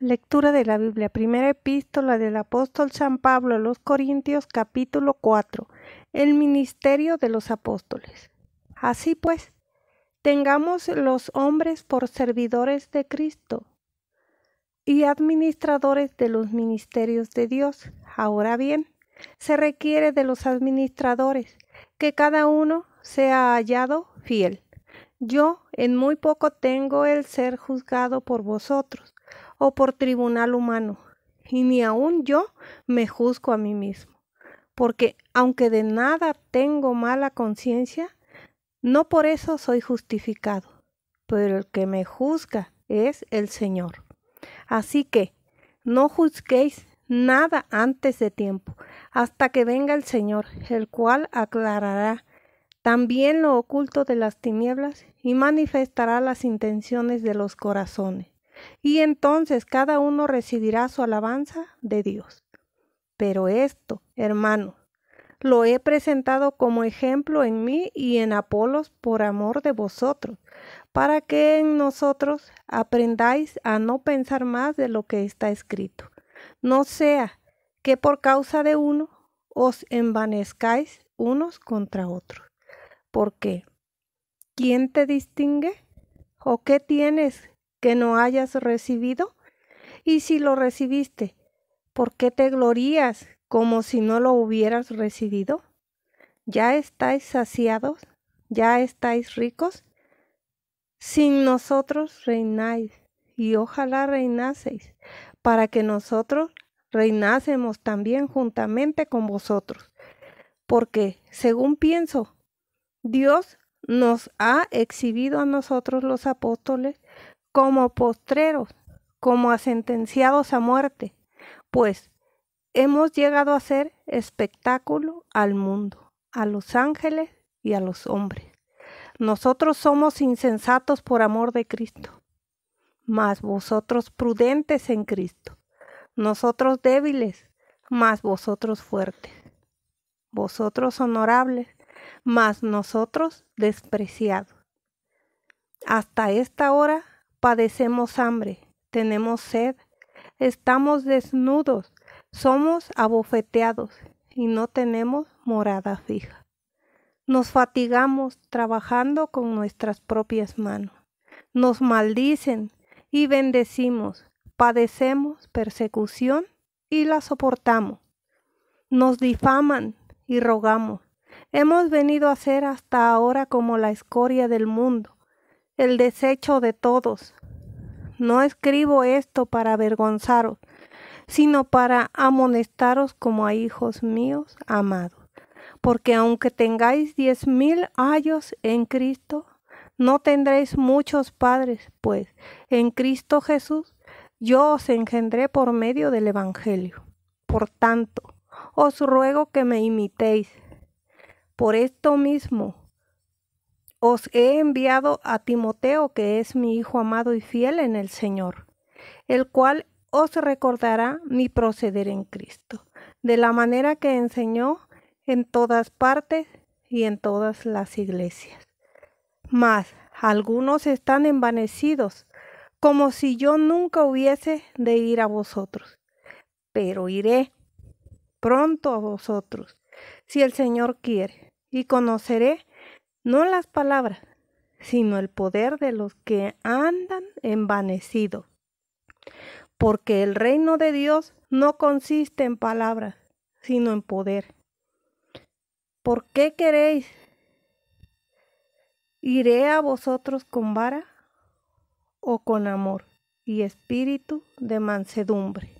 Lectura de la Biblia. Primera epístola del apóstol San Pablo a los Corintios capítulo 4. El ministerio de los apóstoles. Así pues, tengamos los hombres por servidores de Cristo y administradores de los ministerios de Dios. Ahora bien, se requiere de los administradores que cada uno sea hallado fiel. Yo en muy poco tengo el ser juzgado por vosotros o por tribunal humano, y ni aun yo me juzgo a mí mismo, porque aunque de nada tengo mala conciencia, no por eso soy justificado, pero el que me juzga es el Señor. Así que no juzguéis nada antes de tiempo, hasta que venga el Señor, el cual aclarará también lo oculto de las tinieblas y manifestará las intenciones de los corazones y entonces cada uno recibirá su alabanza de Dios. Pero esto, hermano, lo he presentado como ejemplo en mí y en Apolos por amor de vosotros, para que en nosotros aprendáis a no pensar más de lo que está escrito. No sea que por causa de uno os envanezcáis unos contra otros. Porque, ¿quién te distingue? ¿O qué tienes que no hayas recibido? Y si lo recibiste, ¿por qué te glorías como si no lo hubieras recibido? ¿Ya estáis saciados? ¿Ya estáis ricos? Sin nosotros reináis, y ojalá reinaseis, para que nosotros reinásemos también juntamente con vosotros. Porque, según pienso, Dios nos ha exhibido a nosotros los apóstoles como postreros, como asentenciados sentenciados a muerte, pues hemos llegado a ser espectáculo al mundo, a los ángeles y a los hombres. Nosotros somos insensatos por amor de Cristo, mas vosotros prudentes en Cristo, nosotros débiles, mas vosotros fuertes, vosotros honorables, mas nosotros despreciados. Hasta esta hora padecemos hambre, tenemos sed, estamos desnudos, somos abofeteados y no tenemos morada fija. Nos fatigamos trabajando con nuestras propias manos. Nos maldicen y bendecimos, padecemos persecución y la soportamos. Nos difaman y rogamos. Hemos venido a ser hasta ahora como la escoria del mundo el desecho de todos. No escribo esto para avergonzaros, sino para amonestaros como a hijos míos amados. Porque aunque tengáis diez mil ayos en Cristo, no tendréis muchos padres, pues en Cristo Jesús yo os engendré por medio del Evangelio. Por tanto, os ruego que me imitéis. Por esto mismo, os he enviado a Timoteo, que es mi hijo amado y fiel en el Señor, el cual os recordará mi proceder en Cristo, de la manera que enseñó en todas partes y en todas las iglesias. Mas algunos están envanecidos, como si yo nunca hubiese de ir a vosotros, pero iré pronto a vosotros, si el Señor quiere, y conoceré no las palabras, sino el poder de los que andan envanecidos. Porque el reino de Dios no consiste en palabras, sino en poder. ¿Por qué queréis? ¿Iré a vosotros con vara o con amor y espíritu de mansedumbre?